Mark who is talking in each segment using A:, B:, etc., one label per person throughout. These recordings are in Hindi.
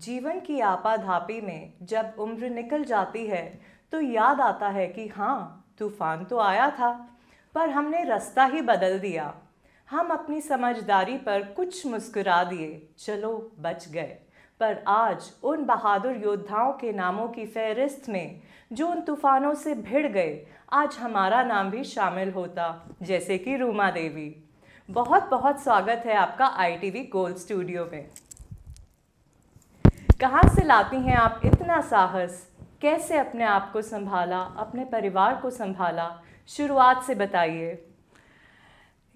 A: जीवन की आपाधापी में जब उम्र निकल जाती है तो याद आता है कि हाँ तूफान तो आया था पर हमने रास्ता ही बदल दिया हम अपनी समझदारी पर कुछ मुस्कुरा दिए चलो बच गए पर आज उन बहादुर योद्धाओं के नामों की फहरिस्त में जो उन तूफानों से भिड़ गए आज हमारा नाम भी शामिल होता जैसे कि रूमा देवी बहुत बहुत स्वागत है आपका आईटीवी गोल्ड स्टूडियो में कहाँ से लाती हैं आप इतना साहस कैसे अपने आप को संभाला अपने परिवार को संभाला शुरुआत से बताइए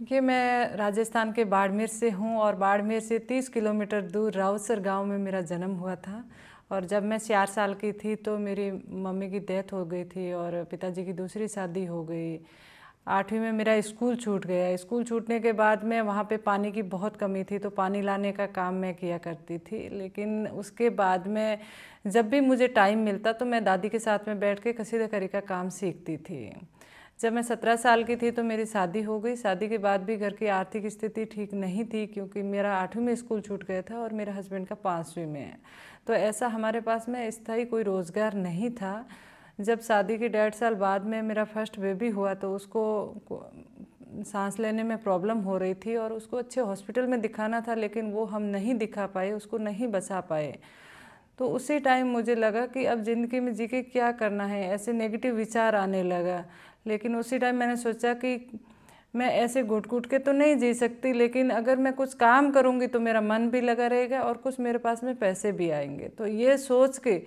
A: कि
B: मैं राजस्थान के बाड़मेर से हूँ और बाड़मेर से 30 किलोमीटर दूर रावसर गांव में मेरा जन्म हुआ था और जब मैं चार साल की थी तो मेरी मम्मी की डेथ हो गई थी और पिताजी की दूसरी शादी हो गई आठवीं में मेरा स्कूल छूट गया स्कूल छूटने के बाद में वहाँ पे पानी की बहुत कमी थी तो पानी लाने का काम मैं किया करती थी लेकिन उसके बाद में जब भी मुझे टाइम मिलता तो मैं दादी के साथ में बैठ के कसीद करी का काम सीखती थी जब मैं सत्रह साल की थी तो मेरी शादी हो गई शादी के बाद भी घर की आर्थिक स्थिति ठीक नहीं थी क्योंकि मेरा आठवीं में स्कूल छूट गया था और मेरे हस्बैंड का पाँचवीं में तो ऐसा हमारे पास में स्थायी कोई रोज़गार नहीं था जब शादी के डेढ़ साल बाद में मेरा फर्स्ट बेबी हुआ तो उसको सांस लेने में प्रॉब्लम हो रही थी और उसको अच्छे हॉस्पिटल में दिखाना था लेकिन वो हम नहीं दिखा पाए उसको नहीं बचा पाए तो उसी टाइम मुझे लगा कि अब ज़िंदगी में जी के क्या करना है ऐसे नेगेटिव विचार आने लगा लेकिन उसी टाइम मैंने सोचा कि मैं ऐसे घुट घुट के तो नहीं जी सकती लेकिन अगर मैं कुछ काम करूँगी तो मेरा मन भी लगा रहेगा और कुछ मेरे पास में पैसे भी आएंगे तो ये सोच के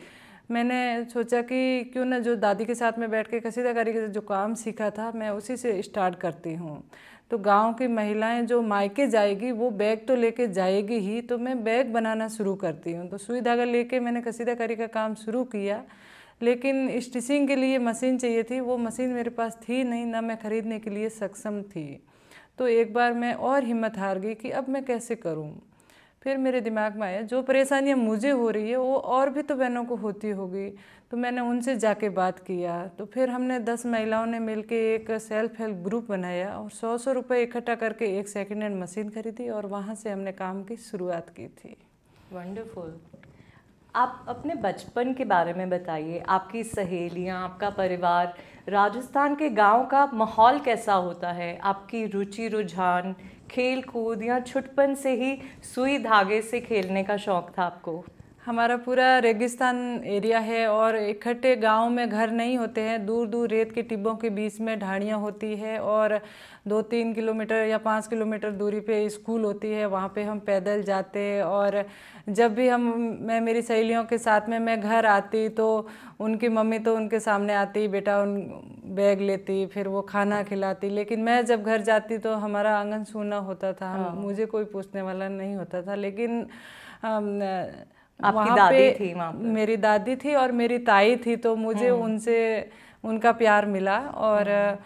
B: मैंने सोचा कि क्यों ना जो दादी के साथ में बैठ के कसीदाकारी का जो काम सीखा था मैं उसी से स्टार्ट करती हूँ तो गांव की महिलाएं जो मायके जाएगी वो बैग तो लेके जाएगी ही तो मैं बैग बनाना शुरू करती हूँ तो सुई धागा लेके मैंने कसीदाकारी का काम शुरू किया लेकिन स्टिचिंग के लिए मशीन चाहिए थी वो मशीन मेरे पास थी नहीं ना मैं ख़रीदने के लिए सक्षम थी तो एक बार मैं और हिम्मत हार गई कि अब मैं कैसे करूँ फिर मेरे दिमाग में आया जो परेशानियाँ मुझे हो रही है वो और भी तो बहनों को होती होगी तो मैंने उनसे जाके बात किया तो फिर हमने दस महिलाओं ने मिलके एक सेल्फ हेल्प ग्रुप बनाया और सौ सौ रुपये इकट्ठा करके एक सेकेंड हैंड मशीन खरीदी और वहाँ से हमने काम की शुरुआत की थी
A: वंडरफुल आप अपने बचपन के बारे में बताइए आपकी सहेलियाँ आपका परिवार राजस्थान के गांव का माहौल कैसा होता है आपकी रुचि रुझान खेल कूद या छुटपन से ही सुई धागे से खेलने का शौक़ था आपको
B: हमारा पूरा रेगिस्तान एरिया है और इकट्ठे गांव में घर नहीं होते हैं दूर दूर रेत के टिब्बों के बीच में ढाणियाँ होती है और दो तीन किलोमीटर या पाँच किलोमीटर दूरी पे स्कूल होती है वहाँ पे हम पैदल जाते और जब भी हम मैं मेरी सहेलियों के साथ में मैं घर आती तो उनकी मम्मी तो उनके सामने आती बेटा उन बैग लेती फिर वो खाना खिलाती लेकिन मैं जब घर जाती तो हमारा आंगन सूना होता था हाँ। मुझे कोई पूछने वाला नहीं होता था लेकिन
A: आपकी दादी थी वहाँ
B: मेरी दादी थी और मेरी ताई थी तो मुझे हम्म। उनसे उनका प्यार मिला और हम्म।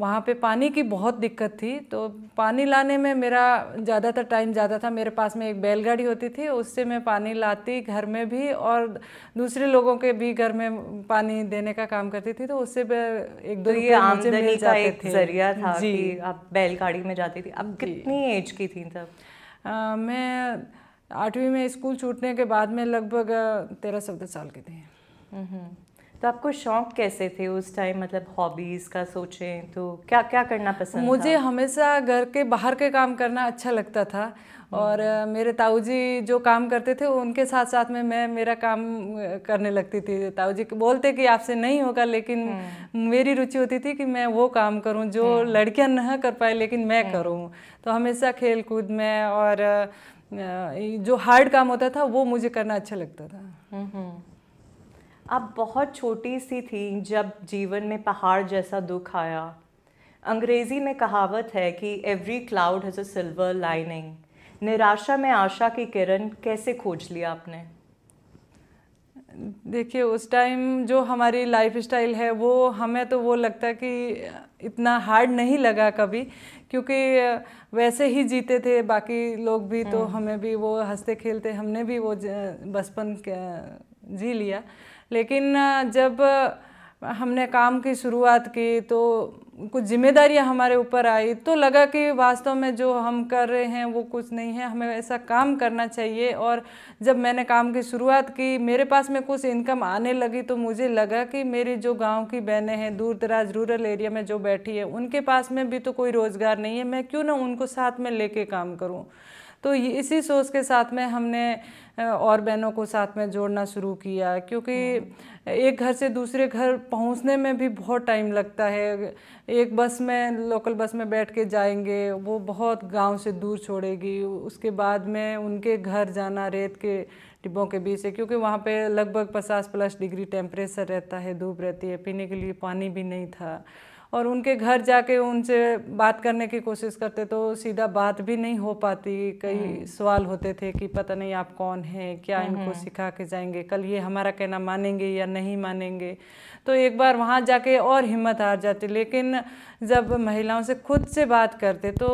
B: वहाँ पे पानी की बहुत दिक्कत थी तो पानी लाने में मेरा ज़्यादातर टाइम ज़्यादा था मेरे पास में एक बैलगाड़ी होती थी उससे मैं पानी लाती घर में भी और दूसरे लोगों के भी घर में पानी देने का काम करती थी तो उससे एक दो तो ये आमदनी का एक जरिया था कि
A: आप बैलगाड़ी में जाती थी अब कितनी एज की थी तब आ, मैं आठवीं में स्कूल छूटने
B: के बाद में लगभग तेरह चौदह साल के थे
A: तो आपको शौक कैसे थे उस टाइम मतलब हॉबीज़ का सोचें तो क्या क्या करना पसंद मुझे था?
B: हमेशा घर के बाहर के काम करना अच्छा लगता था और हम्म। मेरे ताऊ जी जो काम करते थे उनके साथ साथ में मैं मेरा काम करने लगती थी ताऊ जी बोलते कि आपसे नहीं होगा लेकिन हम्म। मेरी रुचि होती थी कि मैं वो काम करूं जो हम्म। लड़कियां न कर पाए लेकिन मैं करूं तो हमेशा खेल कूद में और जो हार्ड काम होता था वो मुझे करना अच्छा लगता था
A: आप बहुत छोटी सी थी जब जीवन में पहाड़ जैसा दुख आया अंग्रेज़ी में कहावत है कि every cloud has a silver lining निराशा में आशा की किरण कैसे खोज लिया आपने देखिए उस टाइम जो हमारी लाइफ स्टाइल है
B: वो हमें तो वो लगता है कि इतना हार्ड नहीं लगा कभी क्योंकि वैसे ही जीते थे बाकी लोग भी तो हम्म। हमें भी वो हंसते खेलते हमने भी वो बचपन जी लिया लेकिन जब हमने काम की शुरुआत की तो कुछ जिम्मेदारियां हमारे ऊपर आई तो लगा कि वास्तव में जो हम कर रहे हैं वो कुछ नहीं है हमें ऐसा काम करना चाहिए और जब मैंने काम की शुरुआत की मेरे पास में कुछ इनकम आने लगी तो मुझे लगा कि मेरी जो गांव की बहनें हैं दूर दराज रूरल एरिया में जो बैठी है उनके पास में भी तो कोई रोज़गार नहीं है मैं क्यों ना उनको साथ में लेके काम करूँ तो इसी सोच के साथ में हमने और बहनों को साथ में जोड़ना शुरू किया क्योंकि हम्म। एक घर से दूसरे घर पहुंचने में भी बहुत टाइम लगता है एक बस में लोकल बस में बैठ के जाएंगे वो बहुत गांव से दूर छोड़ेगी उसके बाद में उनके घर जाना रेत के डिब्बों के बीच से क्योंकि वहाँ पे लगभग पचास प्लस डिग्री टेम्परेचर रहता है धूप रहती है पीने के लिए पानी भी नहीं था और उनके घर जाके उनसे बात करने की कोशिश करते तो सीधा बात भी नहीं हो पाती कई हम्म। सवाल होते थे कि पता नहीं आप कौन हैं क्या इनको हम्म। सिखा के जाएंगे कल ये हमारा कहना मानेंगे या नहीं मानेंगे तो एक बार वहाँ जाके और हिम्मत हार जाती लेकिन जब महिलाओं से खुद से बात करते तो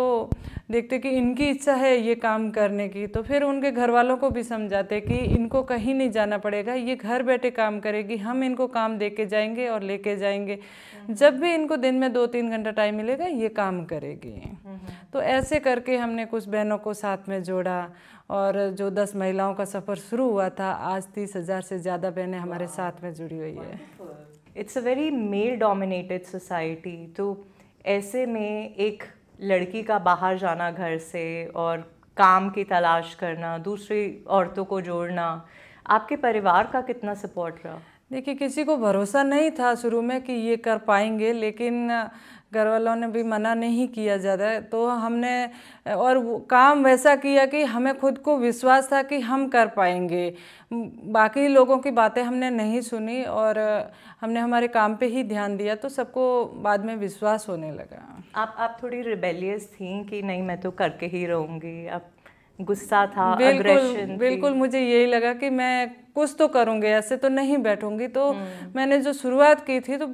B: देखते कि इनकी इच्छा है ये काम करने की तो फिर उनके घर वालों को भी समझाते कि इनको कहीं नहीं जाना पड़ेगा ये घर बैठे काम करेगी हम इनको काम दे के जाएंगे और लेके जाएंगे हम्म। जब भी इनको दिन में दो तीन घंटा टाइम मिलेगा ये काम करेगी हम्म। तो ऐसे करके हमने कुछ बहनों को साथ में जोड़ा और जो दस महिलाओं का सफ़र शुरू
A: हुआ था आज तीस हज़ार से ज़्यादा बहनें हमारे साथ में जुड़ी हुई है it's a very male dominated society तो ऐसे में एक लड़की का बाहर जाना घर से और काम की तलाश करना दूसरी औरतों को जोड़ना आपके परिवार का कितना सपोर्ट रहा
B: देखिए किसी को भरोसा नहीं था शुरू में कि ये कर पाएंगे लेकिन घर वालों ने भी मना नहीं किया ज़्यादा तो हमने और काम वैसा किया कि हमें खुद को विश्वास था कि हम कर पाएंगे बाकी लोगों की बातें हमने नहीं सुनी और हमने हमारे काम पे ही ध्यान दिया तो सबको बाद में विश्वास होने लगा
A: आप आप थोड़ी रिबेलियस थी कि नहीं मैं तो करके ही रहूँगी आप गुस्सा था बिल्कुल बिल्कुल
B: मुझे यही लगा कि मैं कुछ तो करूँगी ऐसे तो नहीं बैठूंगी तो हम्म। मैंने जो शुरुआत की थी तो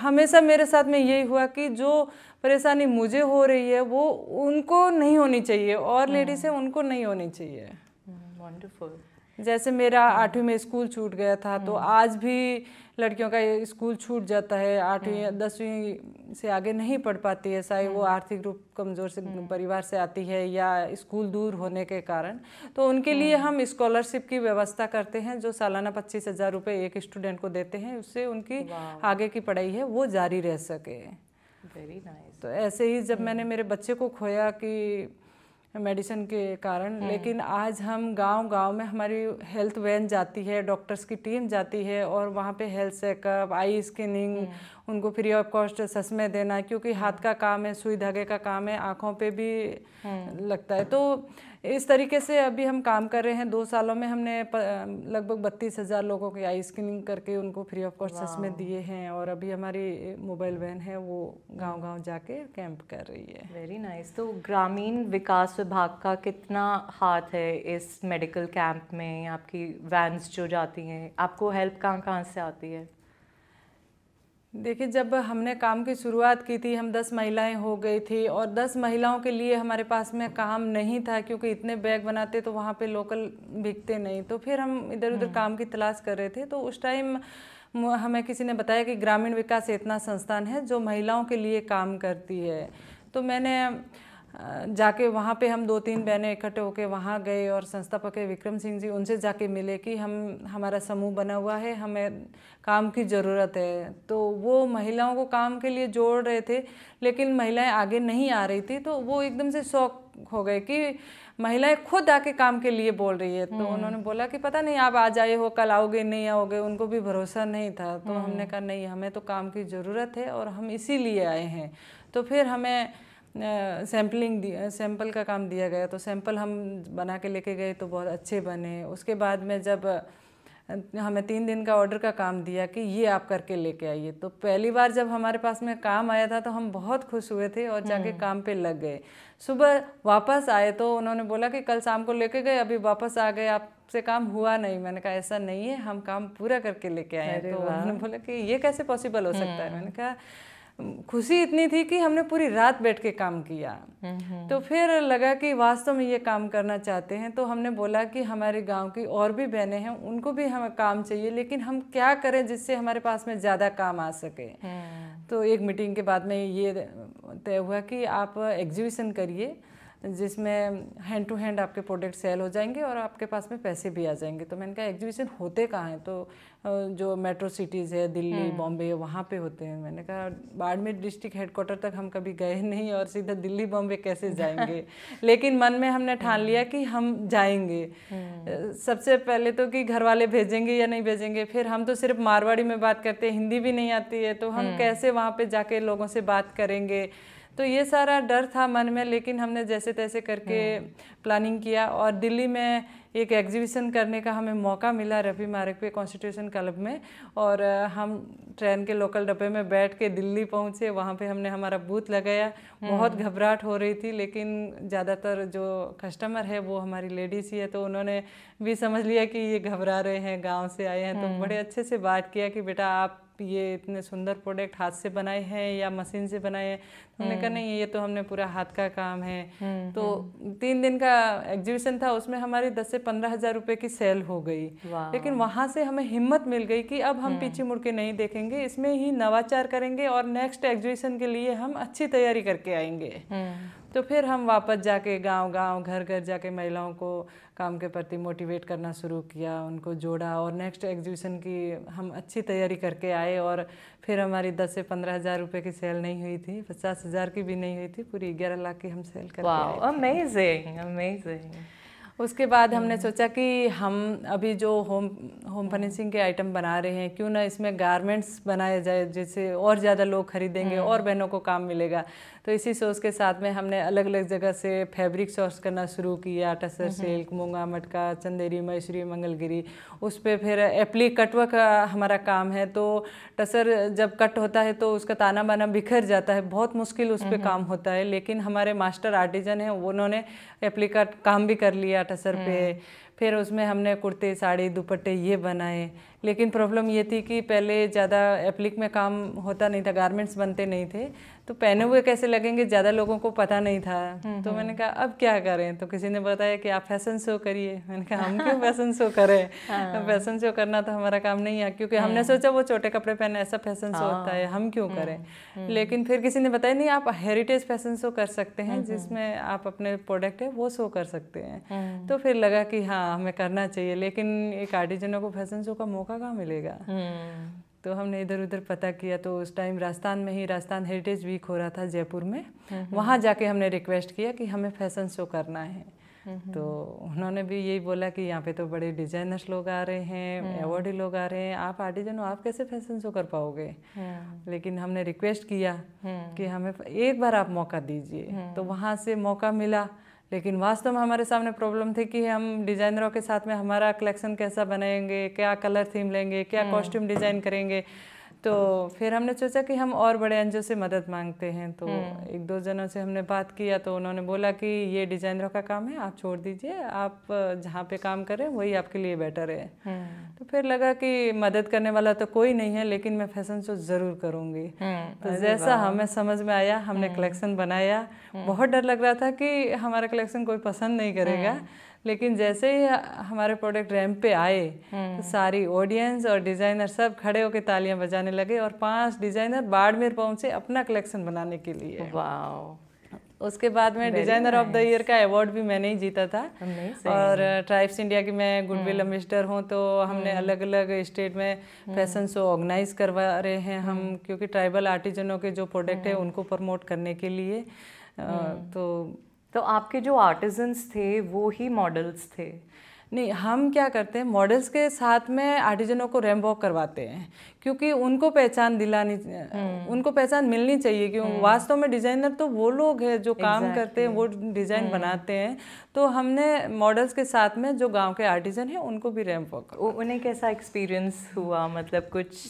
B: हमेशा मेरे साथ में यही हुआ कि जो परेशानी मुझे हो रही है वो उनको नहीं होनी चाहिए और लेडीज़ हम्म। है उनको नहीं होनी चाहिए
A: वंडरफुल हम्म,
B: जैसे मेरा हाँ। आठवीं में स्कूल छूट गया था तो हाँ। आज भी लड़कियों का स्कूल छूट जाता है आठवीं हाँ। दसवीं से आगे नहीं पढ़ पाती है चाहे वो आर्थिक रूप कमज़ोर से परिवार से आती है या स्कूल दूर होने के कारण तो उनके लिए हम स्कॉलरशिप की व्यवस्था करते हैं जो सालाना पच्चीस हज़ार रुपये एक स्टूडेंट को देते हैं उससे उनकी आगे की पढ़ाई है वो जारी रह सके वेरी नाइस nice. तो ऐसे ही जब मैंने मेरे बच्चे को खोया कि मेडिसिन के कारण हम्म। लेकिन आज हम गांव गांव में हमारी हेल्थ वैन जाती है डॉक्टर्स की टीम जाती है और वहाँ पे हेल्थ चेकअप आई स्कैनिंग हम्म। उनको फ्री ऑफ कॉस्ट चश्मे देना क्योंकि हाथ का काम है सुई धागे का काम है आँखों पे भी हम्म। लगता है तो इस तरीके से अभी हम काम कर रहे हैं दो सालों में हमने लगभग बत्तीस हज़ार लोगों की आई स्क्रीनिंग करके उनको फ्री ऑफ कॉस्ट चश्मे दिए हैं और अभी हमारी मोबाइल वैन है वो गांव-गांव जाके कैंप कर रही है
A: वेरी नाइस nice. तो ग्रामीण विकास विभाग का कितना हाथ है इस मेडिकल कैंप में आपकी वैन्स जो जाती हैं आपको हेल्प कहाँ कहाँ से आती है
B: देखिए जब हमने काम की शुरुआत की थी हम दस महिलाएं हो गई थी और दस महिलाओं के लिए हमारे पास में काम नहीं था क्योंकि इतने बैग बनाते तो वहाँ पे लोकल बिकते नहीं तो फिर हम इधर उधर हम्म। काम की तलाश कर रहे थे तो उस टाइम हमें किसी ने बताया कि ग्रामीण विकास इतना संस्थान है जो महिलाओं के लिए काम करती है तो मैंने जाके वहाँ पे हम दो तीन बहनें इकट्ठे होके वहाँ गए और संस्थापक है विक्रम सिंह जी उनसे जाके मिले कि हम हमारा समूह बना हुआ है हमें काम की ज़रूरत है तो वो महिलाओं को काम के लिए जोड़ रहे थे लेकिन महिलाएं आगे नहीं आ रही थी तो वो एकदम से शौक हो गए कि महिलाएं खुद आके काम के लिए बोल रही है तो हम्म। उन्होंने बोला कि पता नहीं आप आ जाए हो कल आओगे नहीं आओगे उनको भी भरोसा नहीं था तो हमने हम्म। कहा नहीं हमें तो काम की ज़रूरत है और हम इसीलिए आए हैं तो फिर हमें सैम्पलिंग दिया सैम्पल का काम दिया गया तो सैम्पल हम बना के लेके गए तो बहुत अच्छे बने उसके बाद में जब हमें तीन दिन का ऑर्डर का काम दिया कि ये आप करके लेके आइए तो पहली बार जब हमारे पास में काम आया था तो हम बहुत खुश हुए थे और जाके हम्म। काम पे लग गए सुबह वापस आए तो उन्होंने बोला कि कल शाम को लेके गए अभी वापस आ गए आपसे काम हुआ नहीं मैंने कहा ऐसा नहीं है हम काम पूरा करके लेके आए तो उन्होंने बोला कि ये कैसे पॉसिबल हो सकता है हम्म। मैंने कहा खुशी इतनी थी कि हमने पूरी रात बैठ के काम किया तो फिर लगा कि वास्तव में ये काम करना चाहते हैं तो हमने बोला कि हमारे गांव की और भी बहनें हैं उनको भी हमें काम चाहिए लेकिन हम क्या करें जिससे हमारे पास में ज़्यादा काम आ सके हम्म। तो एक मीटिंग के बाद में ये तय हुआ कि आप एग्जीबिशन करिए जिसमें हैंड टू हैंड आपके प्रोडक्ट सेल हो जाएंगे और आपके पास में पैसे भी आ जाएंगे तो मैंने कहा एग्जीबिशन होते कहाँ हैं तो जो मेट्रो सिटीज़ है दिल्ली हम्म। बॉम्बे वहाँ पे होते हैं मैंने कहा बाड़मेर डिस्ट्रिक्ट हेडक्वार्टर तक हम कभी गए नहीं और सीधा दिल्ली बॉम्बे कैसे जाएंगे लेकिन मन में हमने ठान हम्म। लिया कि हम जाएंगे हम्म। सबसे पहले तो कि घर वाले भेजेंगे या नहीं भेजेंगे फिर हम तो सिर्फ मारवाड़ी में बात करते हिंदी भी नहीं आती है तो हम कैसे वहाँ पर जाके लोगों से बात करेंगे तो ये सारा डर था मन में लेकिन हमने जैसे तैसे करके प्लानिंग हम्म। किया और दिल्ली में एक एग्जीबिशन करने का हमें मौका मिला रफ़ी मार्ग पे कॉन्स्टिट्यूशन क्लब में और हम ट्रेन के लोकल डब्बे में बैठ के दिल्ली पहुँचे वहाँ पे हमने हमारा बूथ लगाया बहुत हम्म। घबराहट हो रही थी लेकिन ज़्यादातर जो कस्टमर है वो हमारी लेडीज़ ही है तो उन्होंने भी समझ लिया कि ये घबरा रहे हैं गाँव से आए हैं तो हम्म। बड़े अच्छे से बात किया कि बेटा आप ये इतने सुंदर प्रोडक्ट हाथ से बनाए हैं या मशीन से बनाए हैं तो हमने कहा हम्म। नहीं ये तो हमने पूरा हाथ का काम है हम्म, तो हम्म। तीन दिन का एग्जीबिशन था उसमें हमारी दस से पंद्रह हज़ार रुपये की सेल हो गई लेकिन वहाँ से हमें हिम्मत मिल गई कि अब हम पीछे मुड़ के नहीं देखेंगे इसमें ही नवाचार करेंगे और नेक्स्ट एग्जीबिशन के लिए हम अच्छी तैयारी करके आएंगे तो फिर हम वापस जाके गांव गांव घर घर जाके महिलाओं को काम के प्रति मोटिवेट करना शुरू किया उनको जोड़ा और नेक्स्ट एग्जीबिशन की हम अच्छी तैयारी करके आए और फिर हमारी दस से पंद्रह हज़ार रुपये की सेल नहीं हुई थी पचास हज़ार की भी नहीं हुई थी पूरी ग्यारह लाख की हम सेल करके अमेजिंग अमेजिंग उसके बाद हमने सोचा कि हम अभी जो होम होम फर्निशिंग के आइटम बना रहे हैं क्यों ना इसमें गारमेंट्स बनाए जाए जिससे और ज़्यादा लोग खरीदेंगे हम्म। और बहनों को काम मिलेगा तो इसी सोच के साथ में हमने अलग अलग जगह से फैब्रिक सोर्स करना शुरू किया टसर सिल्क हम्म। मूंगा मटका चंदेरी मैसूरी मंगलगिरी उस पर फिर एप्ली कटवा का हमारा काम है तो टसर जब कट होता है तो उसका ताना बाना बिखर जाता है बहुत मुश्किल उस पर हम्म। काम होता है लेकिन हमारे मास्टर आर्टिजन हैं उन्होंने एप्ली का काम भी कर लिया आठ असर पे हम्म। फिर उसमें हमने कुर्ते साड़ी दुपट्टे ये बनाए लेकिन प्रॉब्लम ये थी कि पहले ज़्यादा एप्लिक में काम होता नहीं था गारमेंट्स बनते नहीं थे तो पहने हुए कैसे लगेंगे ज़्यादा लोगों को पता नहीं था हम्म, तो मैंने हम्म। कहा अब क्या करें तो किसी ने बताया कि आप फैशन शो करिए मैंने कहा हम क्यों फैशन शो करें फैशन हाँ। शो करना तो हमारा काम नहीं है क्योंकि हमने हम्म। सोचा वो छोटे कपड़े पहने ऐसा फैशन शो होता है हाँ। हम क्यों करें लेकिन फिर किसी ने बताया नहीं आप हेरिटेज फैशन शो कर सकते हैं जिसमें आप अपने प्रोडक्ट है वो शो कर सकते हैं तो फिर लगा कि हाँ हमें करना चाहिए लेकिन एक आर्टिजनों को फैशन शो का मौका कहाँ मिलेगा तो हमने इधर उधर पता किया तो उस टाइम राजस्थान में ही राजस्थान हेरिटेज वीक हो रहा था जयपुर में वहाँ जाके हमने रिक्वेस्ट किया कि हमें फैशन शो करना है तो उन्होंने भी यही बोला कि यहाँ पे तो बड़े डिजाइनर्स लोग आ रहे हैं अवॉर्डी हम्म। लोग आ रहे हैं आप आर्टिजन हो आप कैसे फैशन शो कर पाओगे हम्म। लेकिन हमने रिक्वेस्ट किया हम्म। कि हमें एक बार आप मौका दीजिए तो वहाँ से मौका मिला लेकिन वास्तव में हमारे सामने प्रॉब्लम थी कि हम डिज़ाइनरों के साथ में हमारा कलेक्शन कैसा बनाएंगे क्या कलर थीम लेंगे क्या कॉस्ट्यूम हम्म। डिज़ाइन करेंगे तो फिर हमने सोचा कि हम और बड़े एनजीओ से मदद मांगते हैं तो हम्म। एक दो जनों से हमने बात किया तो उन्होंने बोला कि ये डिजाइनरों का काम है आप छोड़ दीजिए आप जहाँ पे काम करें वही आपके लिए बेटर है हम्म। तो फिर लगा कि मदद करने वाला तो कोई नहीं है लेकिन मैं फैशन शो ज़रूर करूँगी हम्म। तो जैसा हमें समझ में आया हमने कलेक्शन बनाया बहुत डर लग रहा था कि हमारा कलेक्शन कोई पसंद नहीं करेगा लेकिन जैसे ही हमारे प्रोडक्ट रैम पे आए हम्म। तो सारी ऑडियंस और डिज़ाइनर सब खड़े होकर तालियां बजाने लगे और पांच डिज़ाइनर बाड़मेर पहुंचे अपना कलेक्शन बनाने के लिए उसके बाद में डिजाइनर ऑफ द ईयर का अवार्ड भी मैंने ही जीता था और ट्राइब्स इंडिया की मैं गुडविल एम्बेसडर हम्म। हूँ तो हमने अलग अलग स्टेट में फैशन शो ऑर्गेनाइज करवा रहे हैं हम हम्म। क्योंकि ट्राइबल आर्टिजनों के जो प्रोडक्ट है उनको प्रमोट करने के लिए तो तो आपके जो आर्टिजन्स थे वो ही मॉडल्स थे नहीं हम क्या करते हैं मॉडल्स के साथ में आर्टिजनों को रैम वॉक करवाते हैं क्योंकि उनको पहचान दिलानी हम्म। उनको पहचान मिलनी चाहिए क्यों हम्म। वास्तव में डिज़ाइनर तो वो लोग हैं जो काम exactly. करते हैं वो डिज़ाइन हम्म। बनाते हैं तो हमने मॉडल्स के साथ में जो गांव के आर्टिजन हैं उनको भी रैम
A: वॉक उन्हें कैसा एक्सपीरियंस हुआ मतलब कुछ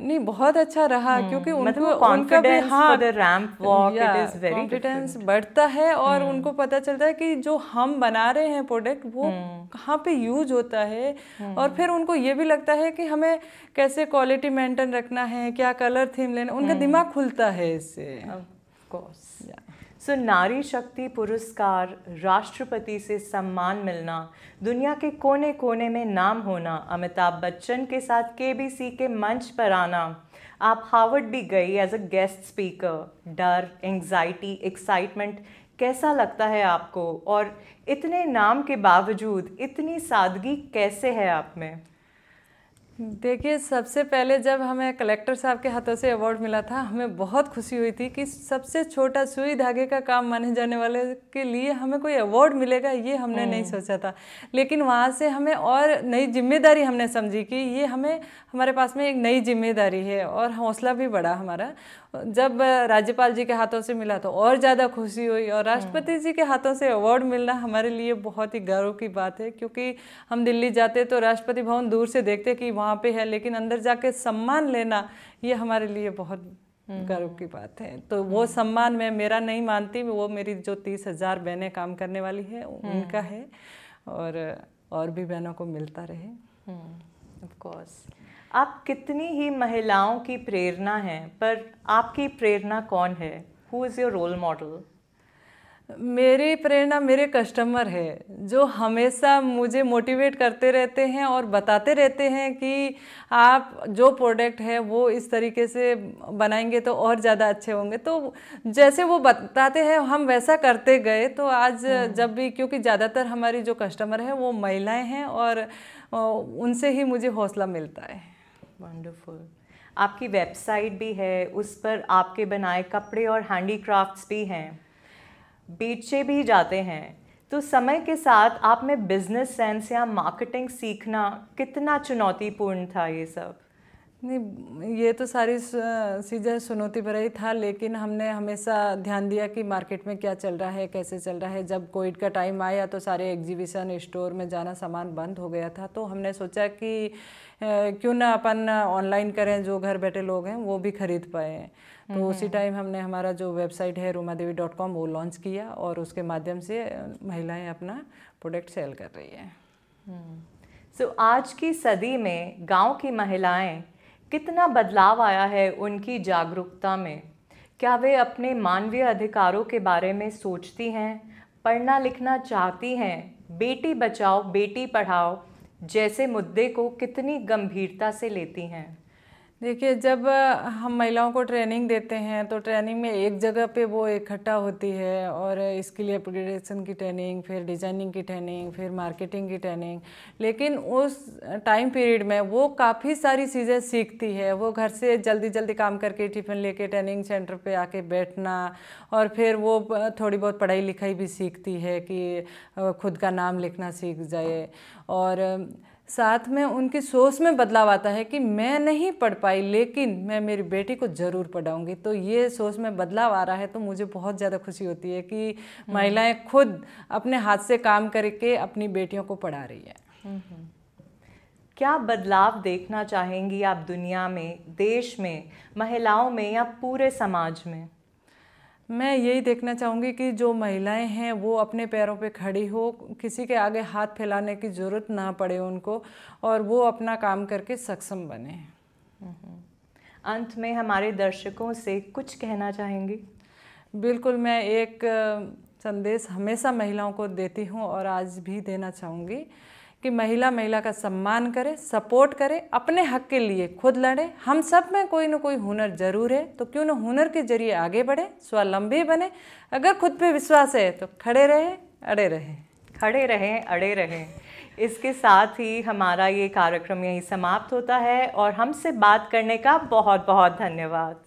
B: नहीं बहुत अच्छा रहा hmm. क्योंकि मतलब उनको मतलब उनका भी हाँ ramp walk it is very confidence बढ़ता है और hmm. उनको पता चलता है कि जो हम बना रहे हैं प्रोडक्ट वो hmm. कहाँ पे यूज होता है hmm. और फिर उनको ये भी लगता है कि हमें कैसे क्वालिटी मेंटेन रखना है क्या
A: कलर थीम लेना उनका दिमाग खुलता है इससे ऑफ कोर्स सो so, नारी शक्ति पुरस्कार राष्ट्रपति से सम्मान मिलना दुनिया के कोने कोने में नाम होना अमिताभ बच्चन के साथ के के मंच पर आना आप हार्वर्ड भी गई एज अ गेस्ट स्पीकर डर एंग्जाइटी एक्साइटमेंट कैसा लगता है आपको और इतने नाम के बावजूद इतनी सादगी कैसे है आप में देखिए सबसे पहले जब हमें कलेक्टर साहब के हाथों
B: से अवार्ड मिला था हमें बहुत खुशी हुई थी कि सबसे छोटा सुई धागे का काम माने जाने वाले के लिए हमें कोई अवार्ड मिलेगा ये हमने नहीं हम्म। सोचा था लेकिन वहाँ से हमें और नई जिम्मेदारी हमने समझी कि ये हमें हमारे पास में एक नई जिम्मेदारी है और हौसला भी बढ़ा हमारा जब राज्यपाल जी के हाथों से मिला तो और ज़्यादा खुशी हुई और हम्म। राष्ट्रपति जी के हाथों से अवार्ड मिलना हमारे लिए बहुत ही गर्व की बात है क्योंकि हम दिल्ली जाते तो राष्ट्रपति भवन दूर से देखते कि वहाँ वहाँ पे है लेकिन अंदर जाके सम्मान लेना ये हमारे लिए बहुत हम्म। गर्व की बात है तो वो हम्म। सम्मान मैं मेरा नहीं मानती वो मेरी जो तीस हजार बहनें काम करने वाली है हम्म। उनका है और और भी बहनों को
A: मिलता रहे ऑफकोर्स आप कितनी ही महिलाओं की प्रेरणा हैं पर आपकी प्रेरणा कौन है who is your role model मेरी प्रेरणा मेरे कस्टमर है जो हमेशा मुझे मोटिवेट करते
B: रहते हैं और बताते रहते हैं कि आप जो प्रोडक्ट है वो इस तरीके से बनाएंगे तो और ज़्यादा अच्छे होंगे तो जैसे वो बताते हैं हम वैसा करते गए तो आज हम्म। जब भी क्योंकि ज़्यादातर हमारी जो कस्टमर है वो महिलाएं हैं और उनसे ही मुझे हौसला मिलता है
A: वंडरफुल आपकी वेबसाइट भी है उस पर आपके बनाए कपड़े और हैंडीक्राफ्ट्स भी हैं बेचे भी जाते हैं तो समय के साथ आप में बिज़नेस सेंस या मार्केटिंग सीखना कितना चुनौतीपूर्ण था ये सब नहीं ये तो सारी
B: चीज़ें सुनौती भरा ही था लेकिन हमने हमेशा ध्यान दिया कि मार्केट में क्या चल रहा है कैसे चल रहा है जब कोविड का टाइम आया तो सारे एग्जीबिशन स्टोर में जाना सामान बंद हो गया था तो हमने सोचा कि क्यों ना अपन ऑनलाइन करें जो घर बैठे लोग हैं वो भी खरीद पाए तो हम्म। उसी टाइम हमने हमारा जो वेबसाइट है रूमा देवी डॉट कॉम वो लॉन्च किया और
A: उसके माध्यम से महिलाएं अपना प्रोडक्ट सेल कर रही है हम्म। सो so, आज की सदी में गांव की महिलाएं कितना बदलाव आया है उनकी जागरूकता में क्या वे अपने मानवीय अधिकारों के बारे में सोचती हैं पढ़ना लिखना चाहती हैं बेटी बचाओ बेटी पढ़ाओ जैसे मुद्दे को कितनी गंभीरता से लेती हैं देखिए जब
B: हम महिलाओं को ट्रेनिंग देते हैं तो ट्रेनिंग में एक जगह पे वो इकट्ठा होती है और इसके लिए अपग्रेडेशन की ट्रेनिंग फिर डिजाइनिंग की ट्रेनिंग फिर मार्केटिंग की ट्रेनिंग लेकिन उस टाइम पीरियड में वो काफ़ी सारी चीज़ें सीखती है वो घर से जल्दी जल्दी काम करके टिफ़िन लेके ट्रेनिंग सेंटर पर आके बैठना और फिर वो थोड़ी बहुत पढ़ाई लिखाई भी सीखती है कि खुद का नाम लिखना सीख जाए और साथ में उनकी सोच में बदलाव आता है कि मैं नहीं पढ़ पाई लेकिन मैं मेरी बेटी को ज़रूर पढ़ाऊँगी तो ये सोच में बदलाव आ रहा है तो मुझे बहुत ज़्यादा खुशी होती है कि हम्म।
A: महिलाएं खुद अपने हाथ से काम करके अपनी बेटियों को पढ़ा रही है हम्म, हम्म। क्या बदलाव देखना चाहेंगी आप दुनिया में देश में महिलाओं में या पूरे समाज में मैं यही देखना चाहूँगी कि जो महिलाएं
B: हैं वो अपने पैरों पे खड़ी हो किसी के आगे हाथ फैलाने की ज़रूरत ना पड़े उनको और वो अपना काम करके सक्षम बने हम्म। अंत में हमारे दर्शकों से कुछ कहना चाहेंगी बिल्कुल मैं एक संदेश हमेशा महिलाओं को देती हूँ और आज भी देना चाहूँगी कि महिला महिला का सम्मान करे सपोर्ट करे अपने हक के लिए खुद लड़े हम सब में कोई ना कोई हुनर जरूर है तो क्यों ना हुनर के जरिए आगे बढ़े स्वावलंबी बने अगर खुद पे विश्वास है
A: तो खड़े रहें अड़े रहें खड़े रहें अड़े रहें इसके साथ ही हमारा ये कार्यक्रम यहीं समाप्त होता है और हमसे बात करने का बहुत बहुत धन्यवाद